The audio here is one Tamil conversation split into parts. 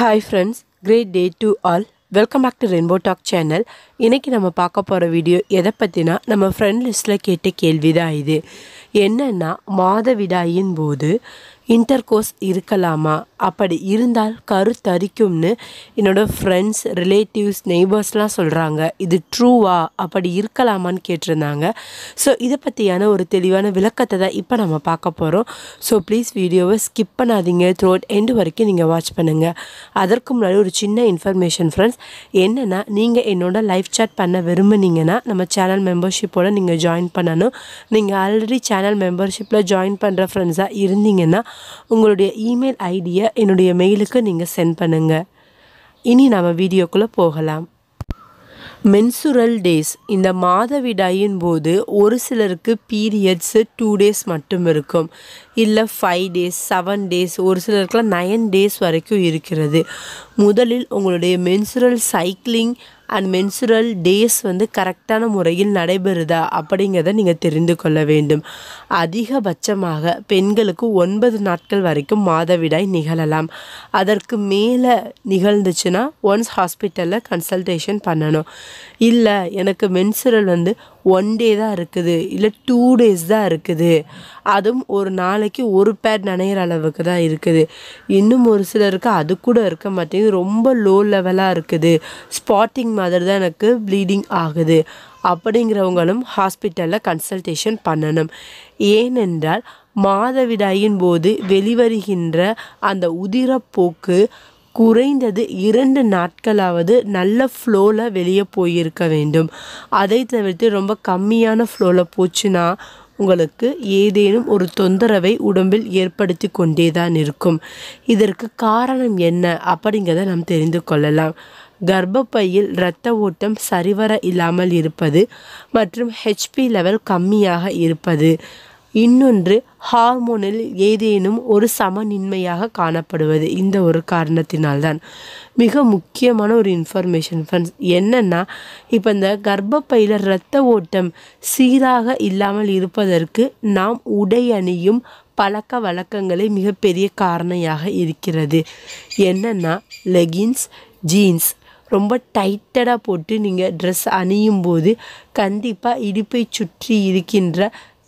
hi friends great day to all welcome back to Rainbow Talk channel இன்றைக்கி நம்ம பார்க்க போகிற வீடியோ எதை பற்றினா நம்ம ஃப்ரெண்ட் லிஸ்ட்டில் கேட்ட கேள்வி தான் இது என்னென்னா மாதவிடாயின் போது இன்டர் கோர்ஸ் இருக்கலாமா அப்படி இருந்தால் கருத்தரிக்கும்னு என்னோடய ஃப்ரெண்ட்ஸ் ரிலேட்டிவ்ஸ் நெய்பர்ஸ்லாம் சொல்கிறாங்க இது ட்ரூவா அப்படி இருக்கலாமான்னு கேட்டிருந்தாங்க ஸோ இதை பற்றியான ஒரு தெளிவான விளக்கத்தை தான் இப்போ நம்ம பார்க்க போகிறோம் ஸோ ப்ளீஸ் வீடியோவை ஸ்கிப் பண்ணாதீங்க த்ரோட் எண்டு வரைக்கும் நீங்கள் வாட்ச் பண்ணுங்கள் அதற்கு முன்னாடி ஒரு சின்ன இன்ஃபர்மேஷன் ஃப்ரெண்ட்ஸ் என்னென்னா நீங்கள் என்னோடய லைஃப் சேட் பண்ண விரும்புனீங்கன்னா நம்ம சேனல் மெம்பர்ஷிப்போடு நீங்கள் ஜாயின் பண்ணணும் நீங்கள் ஆல்ரெடி சேனல் மெம்பர்ஷிப்பில் ஜாயின் பண்ணுற ஃப்ரெண்ட்ஸாக இருந்தீங்கன்னா உங்களுடைய இமெயில் ஐடியை என்னுடைய மெயிலுக்கு நீங்கள் சென்ட் பண்ணுங்கள் இனி நாம் வீடியோக்குள்ளே போகலாம் மென்சுரல் டேஸ் இந்த மாதவிடாயின் போது ஒரு சிலருக்கு பீரியட்ஸு டூ டேஸ் மட்டும் இருக்கும் இல்லை ஃபைவ் டேஸ் செவன் டேஸ் ஒரு சிலருக்குலாம் நயன் டேஸ் வரைக்கும் இருக்கிறது முதலில் உங்களுடைய menstrual cycling and menstrual days வந்து கரெக்டான முறையில் நடைபெறுதா அப்படிங்கிறத நீங்கள் தெரிந்து கொள்ள வேண்டும் அதிகபட்சமாக பெண்களுக்கு ஒன்பது நாட்கள் வரைக்கும் மாதவிடாய் நிகழலாம் அதற்கு மேலே நிகழ்ந்துச்சுன்னா ஒன்ஸ் ஹாஸ்பிட்டலில் கன்சல்டேஷன் பண்ணணும் இல்லை எனக்கு மென்சுரல் வந்து ஒன் டே தான் இருக்குது இல்லை டூ டேஸ் தான் இருக்குது அதுவும் ஒரு நாளைக்கு ஒரு பேட் நனைகிற அளவுக்கு தான் இருக்குது இன்னும் ஒரு சிலருக்கு அது கூட இருக்க மாட்டேங்குது ரொம்ப லோ லெவலாக இருக்குது ஸ்பாட்டிங் மாதிரி தான் எனக்கு ப்ளீடிங் ஆகுது அப்படிங்கிறவங்களும் ஹாஸ்பிட்டலில் கன்சல்டேஷன் பண்ணணும் ஏனென்றால் மாதவிடாயின் போது வெளிவருகின்ற அந்த உதிரப்போக்கு குறைந்தது இரண்டு நாட்களாவது நல்ல ஃப்ளோவில் வெளியே போயிருக்க வேண்டும் அதை தவிர்த்து ரொம்ப கம்மியான ஃப்ளோவில் போச்சுன்னா உங்களுக்கு ஏதேனும் ஒரு தொந்தரவை உடம்பில் ஏற்படுத்தி கொண்டே தான் இருக்கும் இதற்கு காரணம் என்ன அப்படிங்கிறத நாம் தெரிந்து கொள்ளலாம் கர்ப்பப்பையில் இரத்த ஓட்டம் சரிவர இல்லாமல் இருப்பது மற்றும் ஹெச்பி லெவல் கம்மியாக இருப்பது இன்னொன்று ஹார்மோனில் ஏதேனும் ஒரு சமநின்மையாக காணப்படுவது இந்த ஒரு காரணத்தினால்தான் மிக முக்கியமான ஒரு இன்ஃபர்மேஷன் ஃப்ரெண்ட்ஸ் என்னென்னா இப்போ இந்த கர்ப்பப்பையில் இரத்த ஓட்டம் சீராக இல்லாமல் இருப்பதற்கு நாம் உடை அணியும் பழக்க வழக்கங்களே மிகப்பெரிய காரணியாக இருக்கிறது என்னென்னா லெகின்ஸ் ஜீன்ஸ் ரொம்ப டைட்டடாக போட்டு நீங்கள் ட்ரெஸ் அணியும் போது கண்டிப்பாக இடுப்பை சுற்றி இருக்கின்ற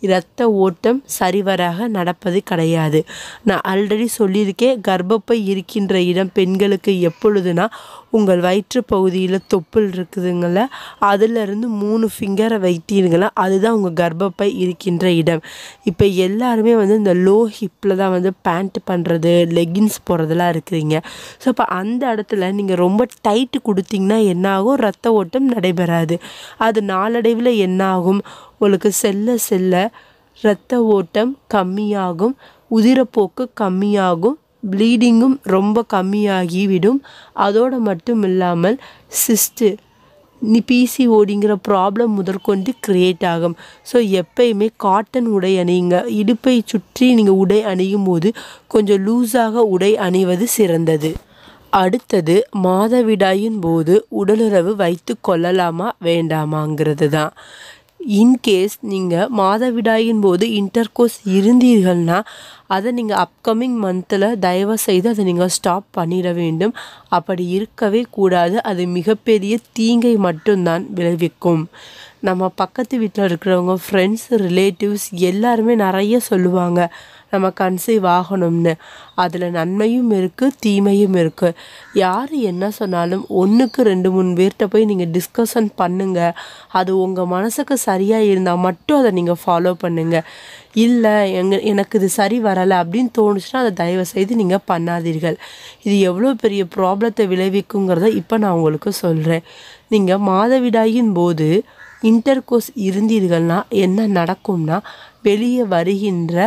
இரத்த ஓட்டம் சரிவராக நடப்பது கிடையாது நான் ஆல்ரெடி சொல்லியிருக்கேன் கர்ப்பப்பை இருக்கின்ற இடம் பெண்களுக்கு எப்பொழுதுனா உங்கள் வயிற்று பகுதியில் தொப்புள் இருக்குதுங்கள அதிலிருந்து மூணு ஃபிங்கரை வைத்தீங்களா அதுதான் உங்கள் கர்ப்பப்பை இருக்கின்ற இடம் இப்போ எல்லாருமே வந்து இந்த லோ ஹிப்பில் தான் வந்து பேண்ட் பண்ணுறது லெகின்ஸ் போடுறதெல்லாம் இருக்கிறீங்க ஸோ இப்போ அந்த இடத்துல நீங்கள் ரொம்ப டைட்டு கொடுத்தீங்கன்னா என்னாகும் ரத்த ஓட்டம் நடைபெறாது அது நாளடைவில் என்னாகும் உங்களுக்கு செல்ல செல்ல இரத்த ஓட்டம் கம்மியாகும் உதிரப்போக்கு கம்மியாகும் ப்ளீடிங்கும் ரொம்ப கம்மியாகிவிடும் அதோடு மட்டும் இல்லாமல் சிஸ்ட்டு நீ பிசி ஓடிங்கிற ப்ராப்ளம் முதற்கொண்டு க்ரியேட் ஆகும் ஸோ எப்பயுமே காட்டன் உடை அணியுங்க இடுப்பை சுற்றி நீங்கள் உடை அணியும் போது கொஞ்சம் லூஸாக உடை அணிவது சிறந்தது அடுத்தது மாதவிடாயின் போது உடலுறவு வைத்து கொள்ளலாமா வேண்டாமாங்கிறது தான் இன்கேஸ் நீங்கள் மாதவிடாயின் போது இன்டர் கோர்ஸ் இருந்தீர்கள்னா அதை நீங்கள் அப்கமிங் மந்தில் தயவு செய்து அதை நீங்கள் ஸ்டாப் பண்ணிட வேண்டும் அப்படி இருக்கவே கூடாது அது மிகப்பெரிய தீங்கை மட்டும்தான் விளைவிக்கும் நம்ம பக்கத்து வீட்டில் இருக்கிறவங்க ஃப்ரெண்ட்ஸ் ரிலேட்டிவ்ஸ் எல்லாருமே நிறைய சொல்லுவாங்க நம்ம கன்சீவ் ஆகணும்னு அதில் நன்மையும் இருக்குது தீமையும் இருக்குது யார் என்ன சொன்னாலும் ஒன்றுக்கு ரெண்டு மூணு பேர்கிட்ட போய் நீங்கள் டிஸ்கஷன் பண்ணுங்கள் அது உங்கள் மனசுக்கு சரியாக இருந்தால் மட்டும் அதை நீங்கள் ஃபாலோ பண்ணுங்கள் இல்லை எங்க எனக்கு இது சரி வரலை அப்படின்னு தோணுச்சுன்னா அதை தயவு செய்து நீங்கள் பண்ணாதீர்கள் இது எவ்வளோ பெரிய ப்ராப்ளத்தை விளைவிக்குங்கிறத இப்போ நான் உங்களுக்கு சொல்கிறேன் நீங்கள் மாதவிடாயின் போது இன்டர் கோர்ஸ் இருந்தீர்கள்னா என்ன நடக்கும்னா வெளியே வருகின்ற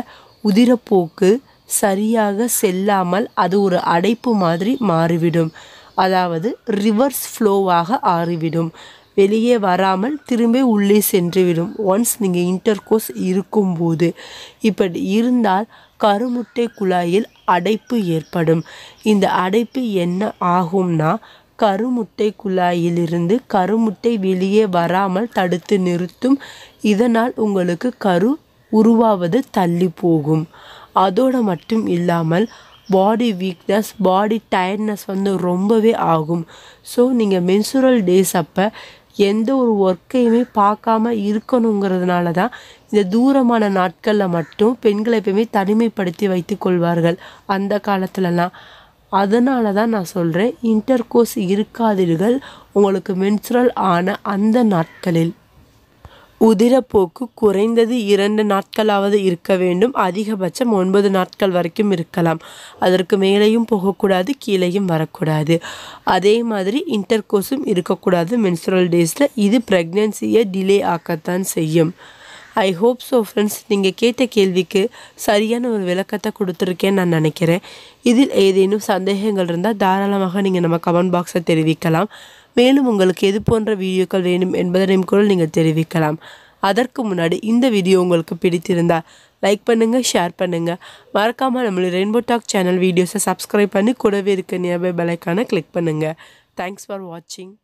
உதிரப்போக்கு சரியாக செல்லாமல் அது ஒரு அடைப்பு மாதிரி மாறிவிடும் அதாவது ரிவர்ஸ் ஃப்ளோவாக ஆறிவிடும் வெளியே வராமல் திரும்ப உள்ளே சென்றுவிடும் ஒன்ஸ் நீங்கள் இன்டர் கோர்ஸ் இருக்கும்போது இப்படி இருந்தால் கருமுட்டை குழாயில் அடைப்பு ஏற்படும் இந்த அடைப்பு என்ன ஆகும்னா கருமுட்டை குழாயிலிருந்து கருமுட்டை வெளியே வராமல் தடுத்து நிறுத்தும் இதனால் உங்களுக்கு கரு உருவாவது தள்ளி போகும் அதோடு மட்டும் இல்லாமல் பாடி வீக்னஸ் பாடி டயர்ட்னஸ் வந்து ரொம்பவே ஆகும் ஸோ நீங்கள் மென்சுரல் டேஸ் அப்போ எந்த ஒரு ஒர்க்கையுமே பார்க்காம இருக்கணுங்கிறதுனால தான் இந்த தூரமான நாட்களில் மட்டும் பெண்களை எப்பயுமே தனிமைப்படுத்தி வைத்து கொள்வார்கள் அந்த காலத்துலலாம் அதனால தான் நான் சொல்கிறேன் இன்டர் கோர்ஸ் இருக்காதீர்கள் உங்களுக்கு மென்சுரல் ஆன அந்த நாட்களில் உதிரப்போக்கு குறைந்தது இரண்டு நாட்களாவது இருக்க வேண்டும் அதிகபட்சம் ஒன்பது நாட்கள் வரைக்கும் இருக்கலாம் அதற்கு மேலேயும் போகக்கூடாது கீழேயும் வரக்கூடாது அதே மாதிரி இன்டர் கோஸும் இருக்கக்கூடாது மென்சுரல் டேஸில் இது ப்ரெக்னென்சியை டிலே ஆக்கத்தான் செய்யும் ஐ ஹோப் ஸோ ஃப்ரெண்ட்ஸ் நீங்கள் கேட்ட கேள்விக்கு சரியான ஒரு விளக்கத்தை கொடுத்துருக்கேன்னு நான் நினைக்கிறேன் இதில் ஏதேனும் சந்தேகங்கள் இருந்தால் தாராளமாக நீங்கள் நம்ம கமெண்ட் பாக்ஸை தெரிவிக்கலாம் மேலும் உங்களுக்கு எது போன்ற வீடியோக்கள் வேணும் என்பதனையும் கூட நீங்கள் தெரிவிக்கலாம் அதற்கு முன்னாடி இந்த வீடியோ உங்களுக்கு பிடித்திருந்தால் லைக் பண்ணுங்கள் ஷேர் பண்ணுங்கள் மறக்காமல் நம்மளுடைய ரெயின்போ டாக் சேனல் வீடியோஸை சப்ஸ்கிரைப் பண்ணி கூடவே இருக்க நியாபை பலைக்கான கிளிக் பண்ணுங்கள் தேங்க்ஸ் ஃபார் வாட்சிங்